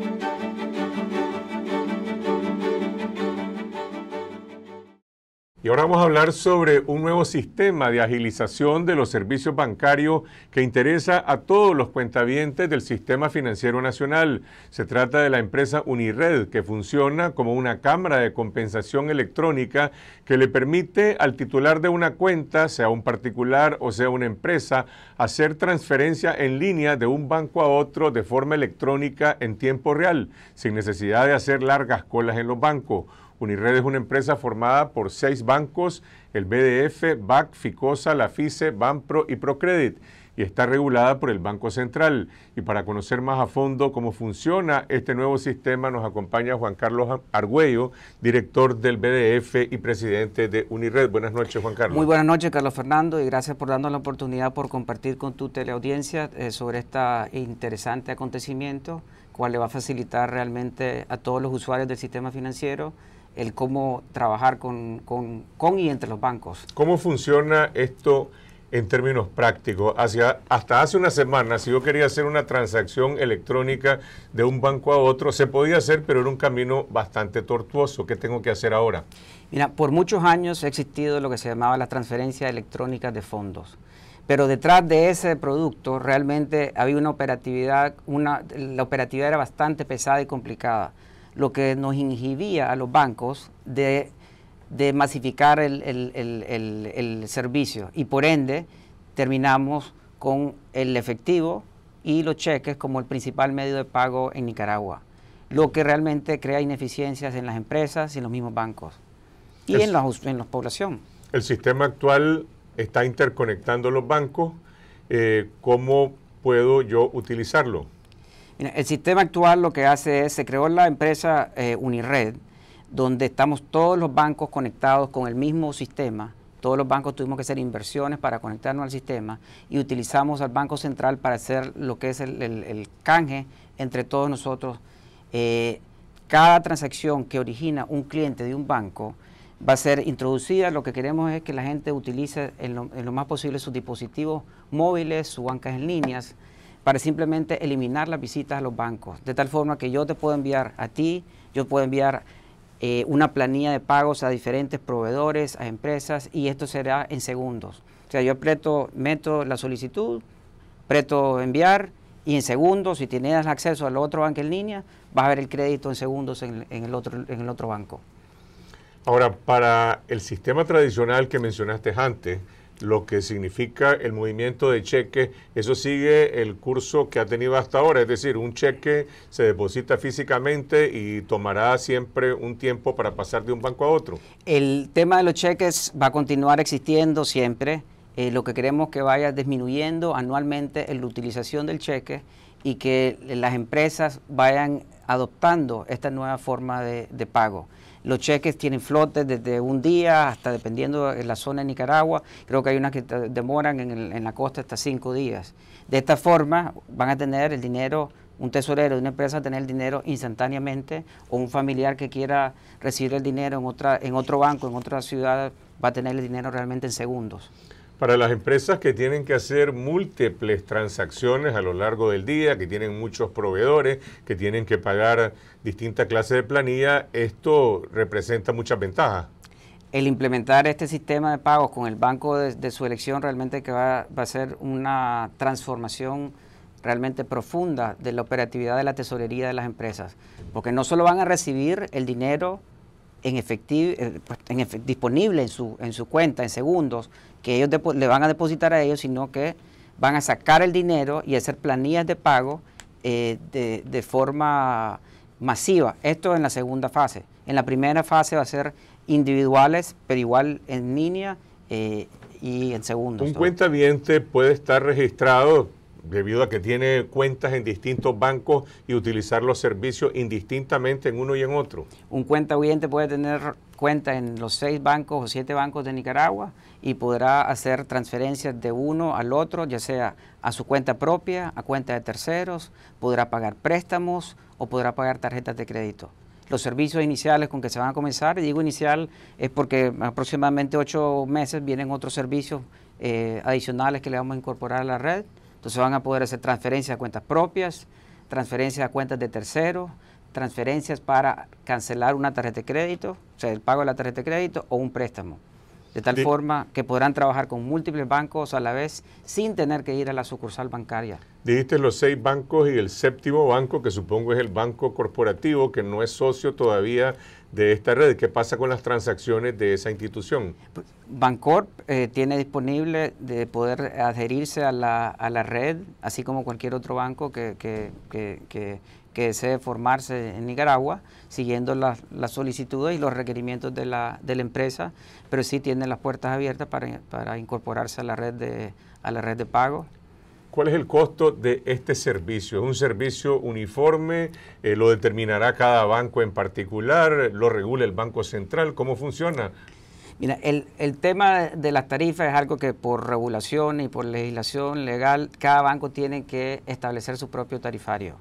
thank you Y ahora vamos a hablar sobre un nuevo sistema de agilización de los servicios bancarios que interesa a todos los cuentavientes del Sistema Financiero Nacional. Se trata de la empresa Unired, que funciona como una cámara de compensación electrónica que le permite al titular de una cuenta, sea un particular o sea una empresa, hacer transferencia en línea de un banco a otro de forma electrónica en tiempo real, sin necesidad de hacer largas colas en los bancos. Unired es una empresa formada por seis bancos, el BDF, BAC, FICOSA, la FICE, BANPRO y Procredit, y está regulada por el Banco Central. Y para conocer más a fondo cómo funciona este nuevo sistema, nos acompaña Juan Carlos Argüello, director del BDF y presidente de Unired. Buenas noches, Juan Carlos. Muy buenas noches, Carlos Fernando, y gracias por darnos la oportunidad por compartir con tu teleaudiencia eh, sobre este interesante acontecimiento, cual le va a facilitar realmente a todos los usuarios del sistema financiero el cómo trabajar con, y entre los bancos. ¿Cómo funciona esto? en términos prácticos. hasta hace una semana, si yo quería hacer una transacción electrónica de un banco a otro, se podía hacer, pero era un camino bastante tortuoso. ¿Qué tengo que hacer ahora? Mira, por muchos años ha existido lo que se llamaba la transferencia electrónica de fondos. Pero detrás de ese producto realmente había una operatividad, una, la operatividad era bastante pesada y complicada lo que nos inhibía a los bancos de, masificar el, servicio y por ende terminamos con el efectivo y los cheques como el principal medio de pago en Nicaragua, lo que realmente crea ineficiencias en las empresas y en los mismos bancos y en la, en la población. El sistema actual está interconectando los bancos. Eh, ¿Cómo puedo yo utilizarlo? el sistema actual lo que hace es, se creó la empresa Unirred, eh, Unired, donde estamos todos los bancos conectados con el mismo sistema. Todos los bancos tuvimos que hacer inversiones para conectarnos al sistema y utilizamos al Banco Central para hacer lo que es el, canje entre todos nosotros. Eh, cada transacción que origina un cliente de un banco va a ser introducida. Lo que queremos es que la gente utilice en lo más posible sus dispositivos móviles, sus bancas en líneas para simplemente eliminar las visitas a los bancos, de tal forma que yo te puedo enviar a ti, yo puedo enviar eh, una planilla de pagos a diferentes proveedores, a empresas, y esto será en segundos. O sea, yo preto meto la solicitud, preto enviar, y en segundos, si tienes acceso al otro banco en línea, vas a ver el crédito en segundos el, otro, en el otro banco. Ahora, para el sistema tradicional que mencionaste antes, lo que significa el movimiento de cheques, eso sigue el curso que ha tenido hasta ahora, es decir, un cheque se deposita físicamente y tomará siempre un tiempo para pasar de un banco a otro. El tema de los cheques va a continuar existiendo siempre, eh, lo que queremos que vaya disminuyendo anualmente la utilización del cheque y que las empresas vayan adoptando esta nueva forma de pago. Los cheques tienen flotes desde un día hasta dependiendo de la zona de Nicaragua. Creo que hay unas que demoran en, la costa hasta cinco días. De esta forma van a tener el dinero un tesorero de una empresa a tener el dinero instantáneamente o un familiar que quiera recibir el dinero en, otra, en otro banco, en otra ciudad, va a tener el dinero realmente en segundos. Para las empresas que tienen que hacer múltiples transacciones a lo largo del día, que tienen muchos proveedores, que tienen que pagar distintas clases de planilla, esto representa muchas ventajas. El implementar este sistema de pagos con el banco de, su elección realmente que va, a ser una transformación realmente profunda de la operatividad de la tesorería de las empresas, porque no solo van a recibir el dinero en efectivo, eh, pues, disponible en su, en su cuenta en segundos, que ellos le van a depositar a ellos, sino que van a sacar el dinero y hacer planillas de pago eh, de, forma masiva. Esto en la segunda fase. En la primera fase va a ser individuales, pero igual en línea eh, y en segundos. Un cuenta cuentaviente puede estar registrado debido a que tiene cuentas en distintos bancos y utilizar los servicios indistintamente en uno y en otro. Un cuenta oyente puede tener cuenta en los seis bancos o siete bancos de Nicaragua y podrá hacer transferencias de uno al otro, ya sea a su cuenta propia, a cuenta de terceros, podrá pagar préstamos o podrá pagar tarjetas de crédito los servicios iniciales con que se van a comenzar. digo inicial es porque aproximadamente ocho meses vienen otros servicios eh, adicionales que le vamos a incorporar a la red. Entonces van a poder hacer transferencias a cuentas propias, transferencias a cuentas de terceros, transferencias para cancelar una tarjeta de crédito, o sea, el pago de la tarjeta de crédito o un préstamo de tal forma que podrán trabajar con múltiples bancos a la vez sin tener que ir a la sucursal bancaria. Dijiste los seis bancos y el séptimo banco, que supongo es el banco corporativo, que no es socio todavía de esta red. ¿Qué pasa con las transacciones de esa institución? Bancorp eh, tiene disponible de poder adherirse a la, a la, red, así como cualquier otro banco que, que que desee formarse en Nicaragua, siguiendo las, solicitudes y los requerimientos de la, de la, empresa, pero sí tiene las puertas abiertas para, incorporarse a la red de, a la red de pago. ¿Cuál es el costo de este servicio? ¿Es un servicio uniforme? Eh, ¿Lo determinará cada banco en particular? ¿Lo regula el Banco Central? ¿Cómo funciona? Mira, el, el, tema de las tarifas es algo que por regulación y por legislación legal, cada banco tiene que establecer su propio tarifario.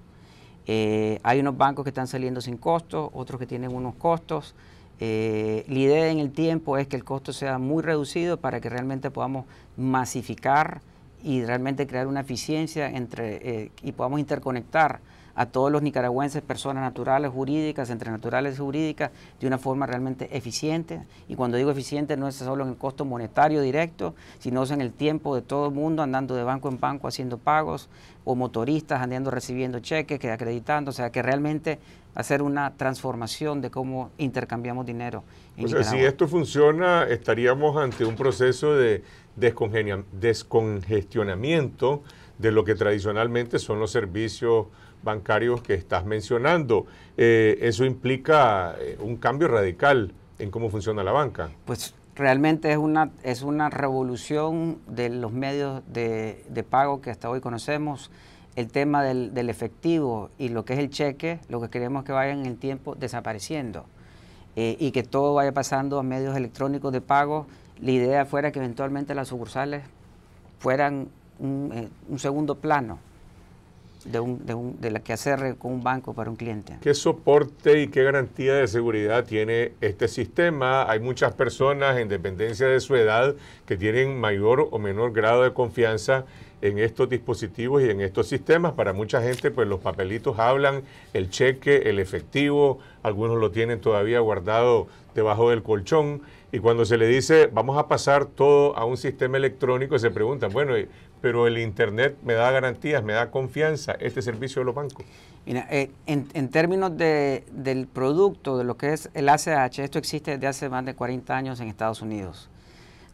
Eh, hay unos bancos que están saliendo sin costos, otros que tienen unos costos. Eh, la idea en el tiempo es que el costo sea muy reducido para que realmente podamos masificar y realmente crear una eficiencia entre eh, y podamos interconectar a todos los nicaragüenses, personas naturales, jurídicas, entre naturales y jurídicas, de una forma realmente eficiente. Y cuando digo eficiente no es solo en el costo monetario directo, sino en el tiempo de todo el mundo andando de banco en banco haciendo pagos, o motoristas andando recibiendo cheques, que acreditando, o sea que realmente hacer una transformación de cómo intercambiamos dinero. si esto funciona, estaríamos ante un proceso de descongestionamiento de lo que tradicionalmente son los servicios bancarios que estás mencionando. Eh, eso implica eh, un cambio radical en cómo funciona la banca. Pues realmente es una, es una revolución de los medios de, pago que hasta hoy conocemos. El tema del, del, efectivo y lo que es el cheque, lo que queremos que vayan en el tiempo desapareciendo eh, y que todo vaya pasando a medios electrónicos de pago. La idea fuera que eventualmente las sucursales fueran un segundo plano de, un, de, la que hacer con un banco para un cliente. ¿Qué soporte y qué garantía de seguridad tiene este sistema? Hay muchas personas, en dependencia de su edad, que tienen mayor o menor grado de confianza en estos dispositivos y en estos sistemas. Para mucha gente, pues los papelitos hablan, el cheque, el efectivo, algunos lo tienen todavía guardado debajo del colchón. Y cuando se le dice, vamos a pasar todo a un sistema electrónico, se preguntan, bueno, eh, pero el Internet me da garantías, me da confianza, este servicio de los bancos. Mira, eh, en, términos del producto, de lo que es el ACH, esto existe desde hace más de 40 años en Estados Unidos.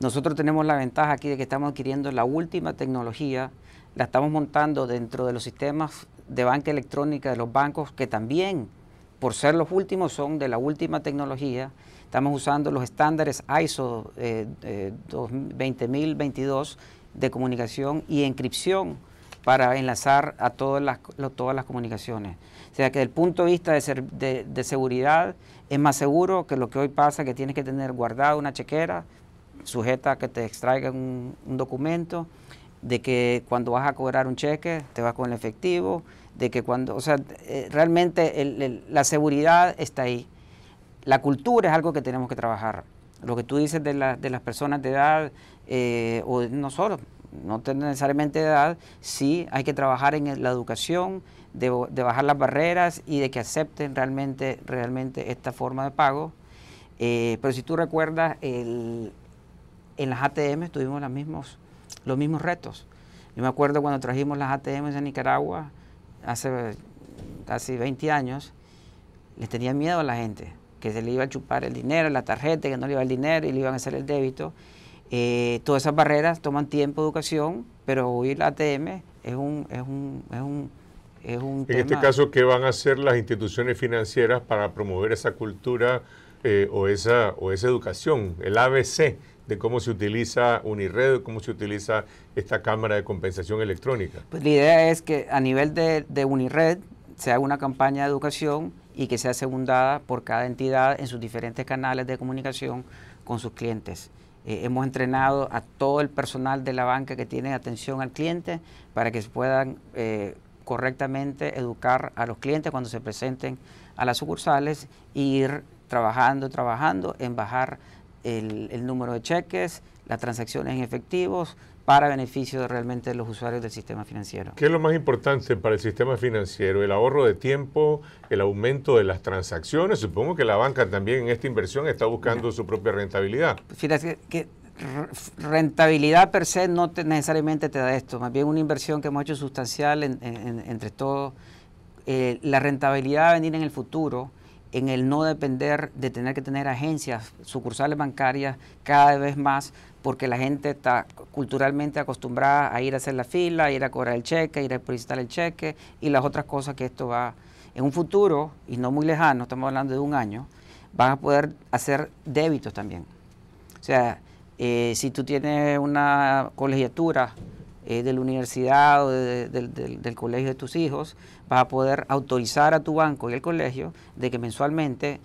Nosotros tenemos la ventaja aquí de que estamos adquiriendo la última tecnología, la estamos montando dentro de los sistemas de banca electrónica de los bancos que también, por ser los últimos, son de la última tecnología. Estamos usando los estándares ISO 20022 eh, eh, de comunicación y encripción para enlazar a todas las, todas las comunicaciones. O sea que desde el punto de vista de seguridad es más seguro que lo que hoy pasa, que tienes que tener guardada una chequera sujeta a que te extraigan un, documento, de que cuando vas a cobrar un cheque te vas con el efectivo, de que cuando, o sea, eh, realmente la seguridad está ahí. La cultura es algo que tenemos que trabajar. Lo que tú dices de, de las personas de edad, eh, o no solo, no necesariamente de edad, sí hay que trabajar en la educación, de, de, bajar las barreras y de que acepten realmente, realmente esta forma de pago. Eh, pero si tú recuerdas, el, en las ATM tuvimos los mismos, los mismos retos. Yo me acuerdo cuando trajimos las ATMs a Nicaragua hace casi 20 años, les tenía miedo a la gente, que se le iba a chupar el dinero, la tarjeta, que no le iba el dinero y le iban a hacer el débito. Eh, todas esas barreras toman tiempo, educación, pero hoy la ATM es un, es en este caso, ¿qué van a hacer las instituciones financieras para promover esa cultura eh, o, esa, o esa educación, el ABC de cómo se utiliza Unired, cómo se utiliza esta cámara de compensación electrónica? Pues la idea es que a nivel de, de Unired se haga una campaña de educación y que sea segundada por cada entidad en sus diferentes canales de comunicación con sus clientes. Eh, hemos entrenado a todo el personal de la banca que tiene atención al cliente para que se puedan eh, correctamente educar a los clientes cuando se presenten a las sucursales e ir trabajando, trabajando en bajar el, número de cheques, las transacciones en efectivos, para beneficio de realmente de los usuarios del sistema financiero. ¿Qué es lo más importante para el sistema financiero? ¿El ahorro de tiempo, el aumento de las transacciones? Supongo que la banca también en esta inversión está buscando su propia rentabilidad. que rentabilidad per se no necesariamente te da esto, más bien una inversión que hemos hecho sustancial entre todos. Eh, la rentabilidad va a venir en el futuro en el no depender de tener que tener agencias, sucursales bancarias cada vez más, porque la gente está culturalmente acostumbrada a ir a hacer la fila, a ir a cobrar el cheque, ir a solicitar el cheque y las otras cosas que esto va en un futuro, y no muy lejano, estamos hablando de un año, van a poder hacer débitos también. O sea, eh, si tú tienes una colegiatura eh, de la universidad o del colegio de tus hijos, vas a poder autorizar a tu banco y al colegio de que mensualmente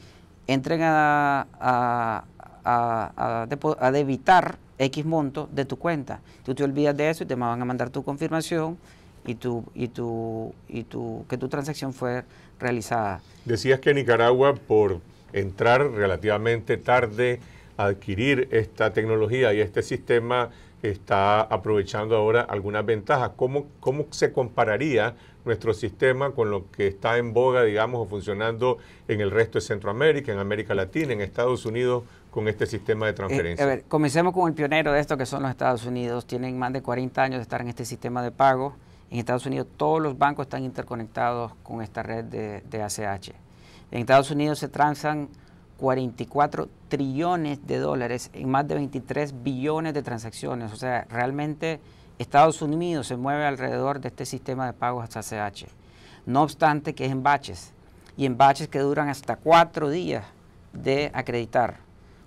entren a, a, a, debitar X monto de tu cuenta. Tú te olvidas de eso y te van a mandar tu confirmación y tu, y tu, y tu, que tu transacción fue realizada. Decías que Nicaragua, por entrar relativamente tarde, a adquirir esta tecnología y este sistema está aprovechando ahora algunas ventajas. ¿Cómo, ¿Cómo se compararía nuestro sistema con lo que está en boga, digamos, o funcionando en el resto de Centroamérica, en América Latina, en Estados Unidos, con este sistema de eh, transferencia? a ver, comencemos con el pionero de esto, que son los Estados Unidos. Tienen más de 40 años de estar en este sistema de pago. En Estados Unidos todos los bancos están interconectados con esta red de, de ACH. En Estados Unidos se transan 44 trillones de dólares en más de 23 billones de transacciones. O sea, realmente Estados Unidos se mueve alrededor de este sistema de pagos ACH. No obstante que es en baches y en baches que duran hasta cuatro días de acreditar.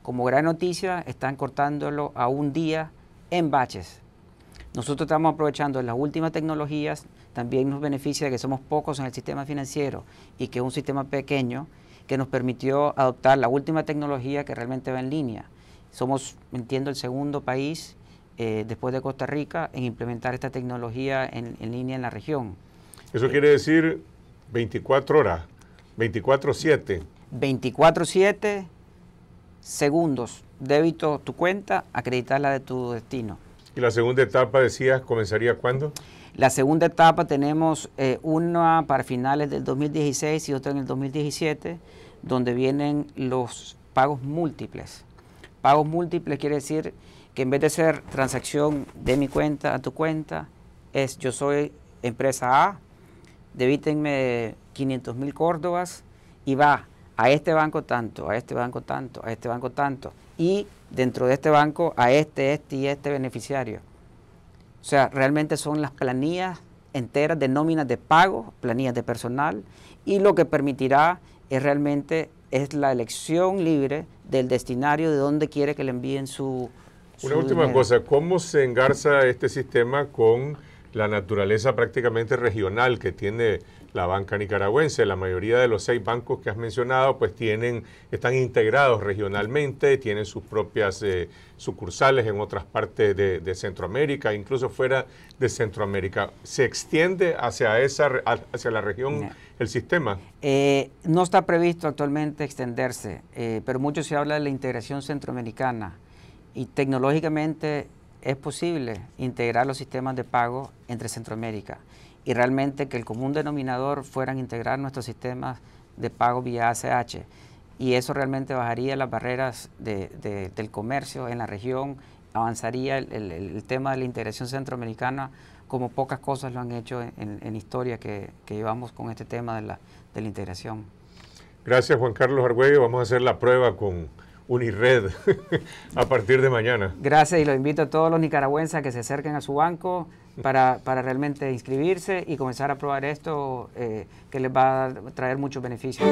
Como gran noticia, están cortándolo a un día en baches. Nosotros estamos aprovechando las últimas tecnologías, también nos beneficia que somos pocos en el sistema financiero y que es un sistema pequeño que nos permitió adoptar la última tecnología que realmente va en línea. Somos, entiendo, el segundo país eh, después de Costa Rica en implementar esta tecnología en, línea en la región. Eso eh, quiere decir 24 horas, 24-7. 24-7 segundos, débito tu cuenta, acreditar la de tu destino. ¿Y la segunda etapa, decías, comenzaría cuándo? La segunda etapa tenemos eh, una para finales del 2016 y otra en el 2017 donde vienen los pagos múltiples. Pagos múltiples quiere decir que en vez de ser transacción de mi cuenta a tu cuenta, es yo soy empresa A, debítenme 500 mil córdobas y va a este banco tanto, a este banco tanto, a este banco tanto, y dentro de este banco a este, este y este beneficiario. O sea, realmente son las planillas enteras de nóminas de pago, planillas de personal, y lo que permitirá es realmente es la elección libre del destinario de dónde quiere que le envíen su... Una última cosa, ¿cómo se engarza este sistema con la naturaleza prácticamente regional que tiene la banca nicaragüense. La mayoría de los seis bancos que has mencionado pues tienen, están integrados regionalmente, tienen sus propias eh, sucursales en otras partes de, Centroamérica, incluso fuera de Centroamérica. ¿Se extiende hacia, esa, hacia la región el sistema? Eh, no está previsto actualmente extenderse, eh, pero mucho se habla de la integración centroamericana y tecnológicamente es posible integrar los sistemas de pago entre Centroamérica y realmente que el común denominador fueran integrar nuestros sistemas de pago vía ACH. Y eso realmente bajaría las barreras del comercio en la región, avanzaría el, tema de la integración centroamericana como pocas cosas lo han hecho en, historia que, llevamos con este tema de la, de la integración. Gracias Juan Carlos Argüello. Vamos a hacer la prueba con Unired a partir de mañana. Gracias y los invito a todos los nicaragüenses a que se acerquen a su banco, para, para realmente inscribirse y comenzar a probar esto eh, que les va a traer muchos beneficios.